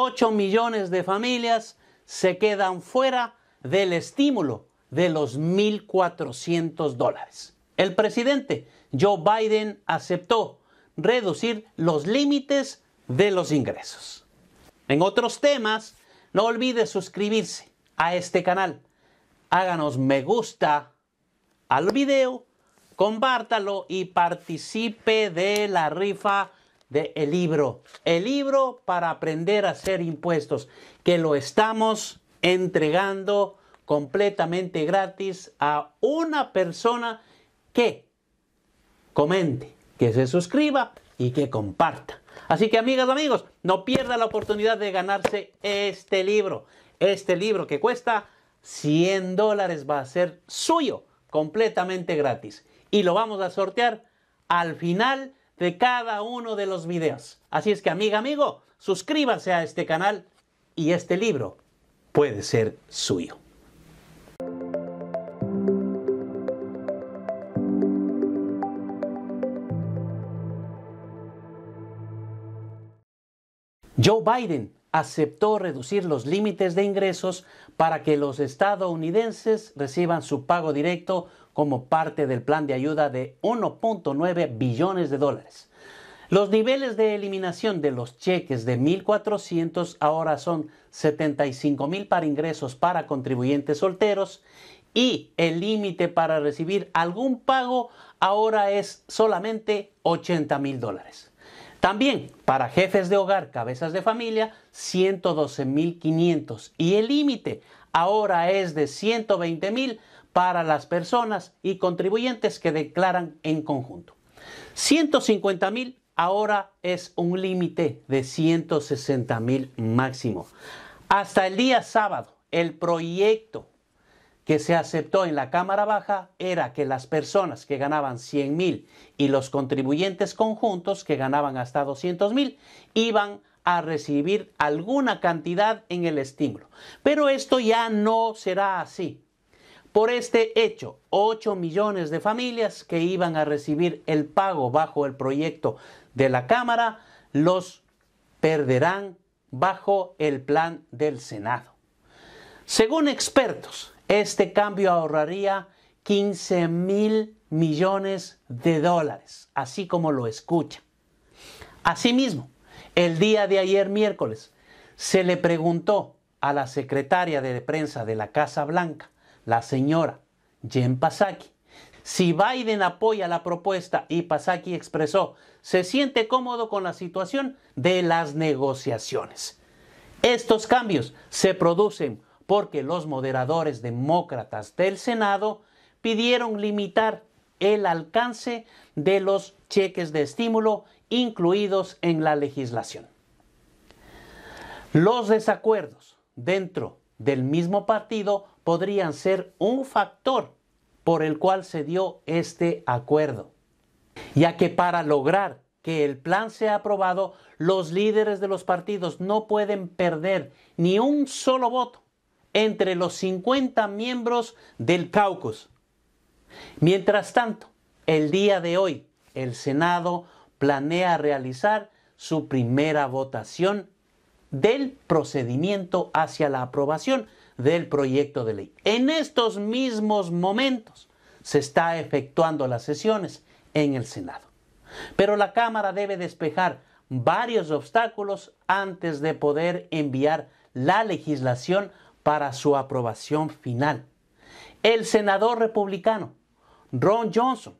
8 millones de familias se quedan fuera del estímulo de los 1.400 dólares. El presidente Joe Biden aceptó reducir los límites de los ingresos. En otros temas, no olvide suscribirse a este canal. Háganos me gusta al video, compártalo y participe de la rifa de el libro, el libro para aprender a hacer impuestos, que lo estamos entregando completamente gratis a una persona que comente, que se suscriba y que comparta. Así que amigas, amigos, no pierda la oportunidad de ganarse este libro. Este libro que cuesta 100 dólares va a ser suyo, completamente gratis. Y lo vamos a sortear al final de cada uno de los videos. Así es que amiga, amigo, suscríbase a este canal y este libro puede ser suyo. Joe Biden aceptó reducir los límites de ingresos para que los estadounidenses reciban su pago directo como parte del plan de ayuda de 1.9 billones de dólares. Los niveles de eliminación de los cheques de 1.400 ahora son 75.000 para ingresos para contribuyentes solteros y el límite para recibir algún pago ahora es solamente 80 mil dólares. También para jefes de hogar, cabezas de familia, 112.500 y el límite ahora es de 120 mil para las personas y contribuyentes que declaran en conjunto. 150 mil ahora es un límite de 160 mil máximo. Hasta el día sábado, el proyecto que se aceptó en la Cámara Baja era que las personas que ganaban 100 mil y los contribuyentes conjuntos que ganaban hasta 200 mil iban a recibir alguna cantidad en el estímulo. Pero esto ya no será así. Por este hecho, 8 millones de familias que iban a recibir el pago bajo el proyecto de la Cámara los perderán bajo el plan del Senado. Según expertos, este cambio ahorraría 15 mil millones de dólares, así como lo escucha. Asimismo, el día de ayer miércoles se le preguntó a la secretaria de prensa de la Casa Blanca la señora Jen Psaki. Si Biden apoya la propuesta y Psaki expresó, se siente cómodo con la situación de las negociaciones. Estos cambios se producen porque los moderadores demócratas del Senado pidieron limitar el alcance de los cheques de estímulo incluidos en la legislación. Los desacuerdos dentro del mismo partido podrían ser un factor por el cual se dio este acuerdo, ya que para lograr que el plan sea aprobado, los líderes de los partidos no pueden perder ni un solo voto entre los 50 miembros del caucus. Mientras tanto, el día de hoy, el Senado planea realizar su primera votación del procedimiento hacia la aprobación del proyecto de ley. En estos mismos momentos se está efectuando las sesiones en el Senado. Pero la Cámara debe despejar varios obstáculos antes de poder enviar la legislación para su aprobación final. El senador republicano Ron Johnson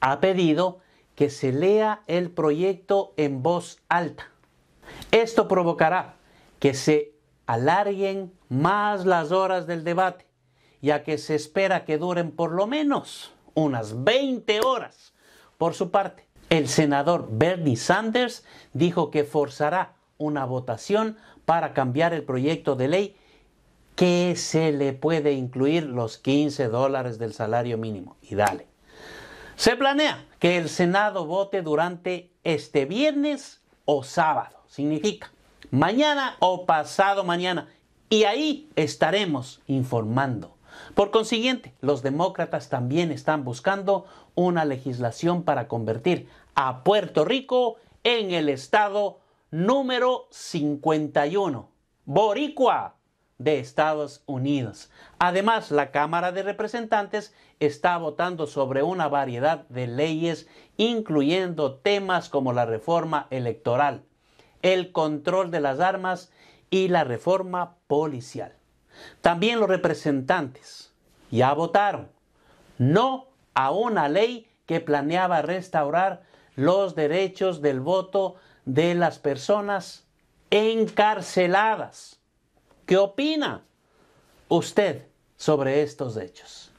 ha pedido que se lea el proyecto en voz alta esto provocará que se alarguen más las horas del debate, ya que se espera que duren por lo menos unas 20 horas. Por su parte, el senador Bernie Sanders dijo que forzará una votación para cambiar el proyecto de ley que se le puede incluir los 15 dólares del salario mínimo. Y dale. Se planea que el Senado vote durante este viernes o sábado significa mañana o pasado mañana. Y ahí estaremos informando. Por consiguiente, los demócratas también están buscando una legislación para convertir a Puerto Rico en el estado número 51, Boricua, de Estados Unidos. Además, la Cámara de Representantes está votando sobre una variedad de leyes, incluyendo temas como la reforma electoral el control de las armas y la reforma policial. También los representantes ya votaron no a una ley que planeaba restaurar los derechos del voto de las personas encarceladas. ¿Qué opina usted sobre estos hechos?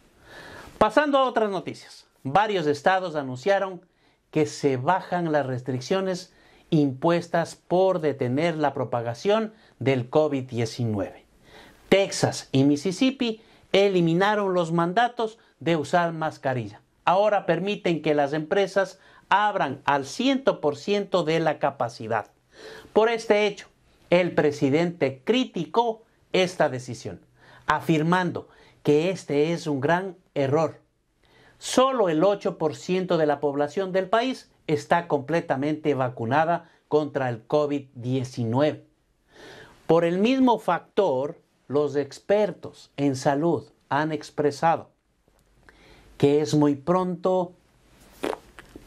Pasando a otras noticias, varios estados anunciaron que se bajan las restricciones impuestas por detener la propagación del COVID-19. Texas y Mississippi eliminaron los mandatos de usar mascarilla. Ahora permiten que las empresas abran al 100% de la capacidad. Por este hecho, el presidente criticó esta decisión, afirmando que este es un gran error. Solo el 8% de la población del país está completamente vacunada contra el COVID-19. Por el mismo factor, los expertos en salud han expresado que es muy pronto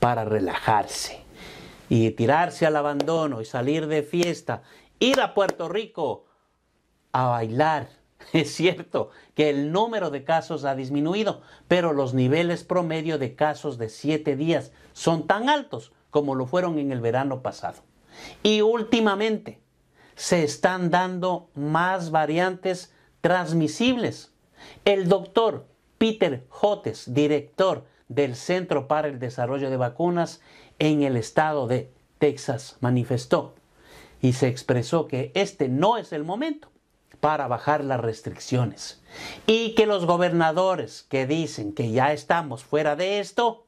para relajarse y tirarse al abandono y salir de fiesta, ir a Puerto Rico a bailar. Es cierto que el número de casos ha disminuido, pero los niveles promedio de casos de 7 días son tan altos como lo fueron en el verano pasado. Y últimamente se están dando más variantes transmisibles. El doctor Peter Jotes, director del Centro para el Desarrollo de Vacunas en el estado de Texas, manifestó y se expresó que este no es el momento para bajar las restricciones y que los gobernadores que dicen que ya estamos fuera de esto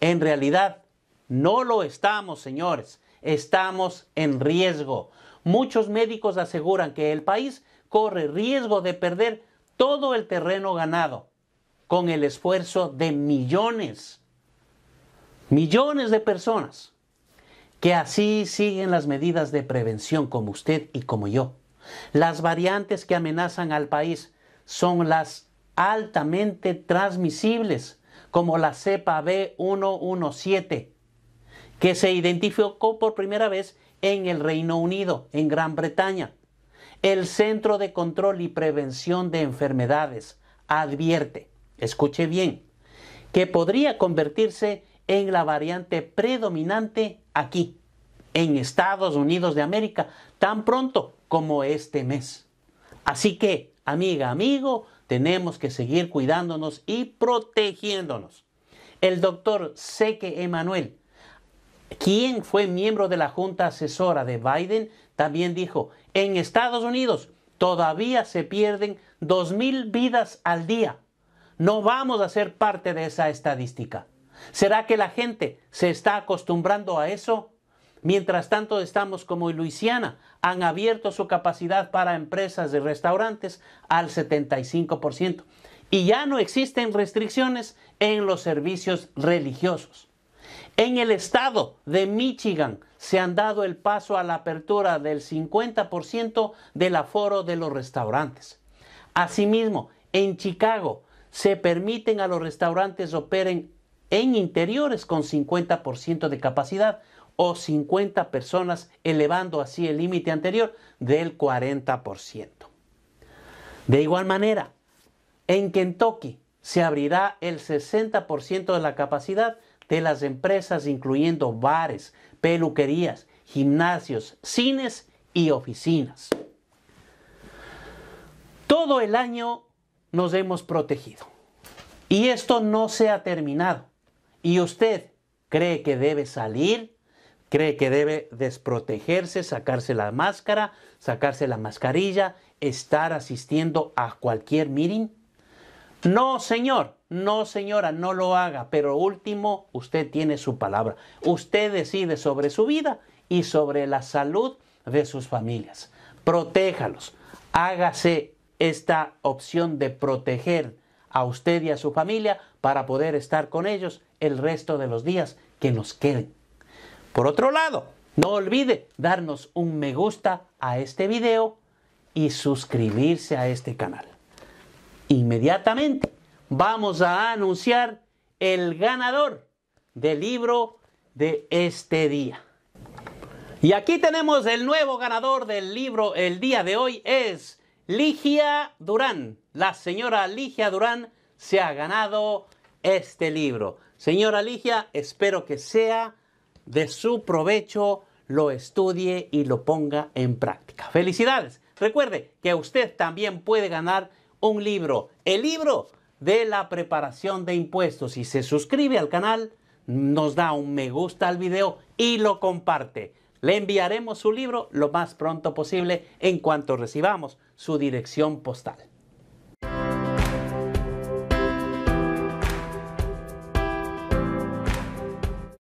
en realidad, no lo estamos, señores. Estamos en riesgo. Muchos médicos aseguran que el país corre riesgo de perder todo el terreno ganado con el esfuerzo de millones, millones de personas, que así siguen las medidas de prevención como usted y como yo. Las variantes que amenazan al país son las altamente transmisibles como la cepa B117, que se identificó por primera vez en el Reino Unido, en Gran Bretaña. El Centro de Control y Prevención de Enfermedades advierte, escuche bien, que podría convertirse en la variante predominante aquí, en Estados Unidos de América, tan pronto como este mes. Así que, amiga, amigo, tenemos que seguir cuidándonos y protegiéndonos. El doctor Seque Emanuel, quien fue miembro de la Junta Asesora de Biden, también dijo, en Estados Unidos todavía se pierden 2.000 vidas al día. No vamos a ser parte de esa estadística. ¿Será que la gente se está acostumbrando a eso? Mientras tanto, estamos como en Luisiana. Han abierto su capacidad para empresas de restaurantes al 75%. Y ya no existen restricciones en los servicios religiosos. En el estado de Michigan se han dado el paso a la apertura del 50% del aforo de los restaurantes. Asimismo, en Chicago se permiten a los restaurantes operen en interiores con 50% de capacidad, o 50 personas, elevando así el límite anterior del 40%. De igual manera, en Kentucky se abrirá el 60% de la capacidad de las empresas, incluyendo bares, peluquerías, gimnasios, cines y oficinas. Todo el año nos hemos protegido. Y esto no se ha terminado. ¿Y usted cree que debe salir cree que debe desprotegerse, sacarse la máscara, sacarse la mascarilla, estar asistiendo a cualquier meeting? No, señor, no, señora, no lo haga, pero último, usted tiene su palabra. Usted decide sobre su vida y sobre la salud de sus familias. Protéjalos. Hágase esta opción de proteger a usted y a su familia para poder estar con ellos el resto de los días que nos queden. Por otro lado, no olvide darnos un me gusta a este video y suscribirse a este canal. Inmediatamente vamos a anunciar el ganador del libro de este día. Y aquí tenemos el nuevo ganador del libro el día de hoy es Ligia Durán. La señora Ligia Durán se ha ganado este libro. Señora Ligia, espero que sea de su provecho, lo estudie y lo ponga en práctica. Felicidades. Recuerde que usted también puede ganar un libro, el libro de la preparación de impuestos. Si se suscribe al canal, nos da un me gusta al video y lo comparte. Le enviaremos su libro lo más pronto posible en cuanto recibamos su dirección postal.